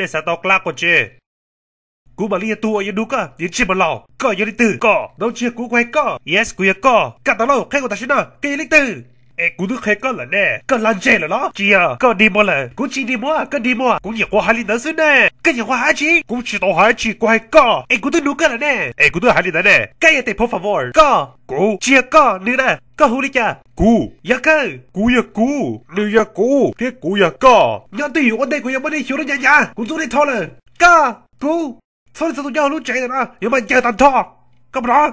desató claco che. Cú bà lia tu ở yên đu cơ, yên chi bà lò, cơ yên đi tử, cơ, đâu chia cú quay cơ, yes cú yên cơ, cả tao lâu, khay của ta xin nợ, kê yên đi tử. 诶，古都开个了呢，个烂债了啦，姐啊，个地么了，古起地么啊，个地么啊，古你花海里能生呢，个你花海去，古去到海去怪个，诶，古都卢个了呢，诶，古都海里呢呢，个也得 por favor，个古姐个你呢，个狐狸家，古呀个古呀古，你呀古，别古呀个，你对我对古也没得晓得人家，古做你错了，个古，错了错了，要卢债了啦，要不然叫他错，干嘛？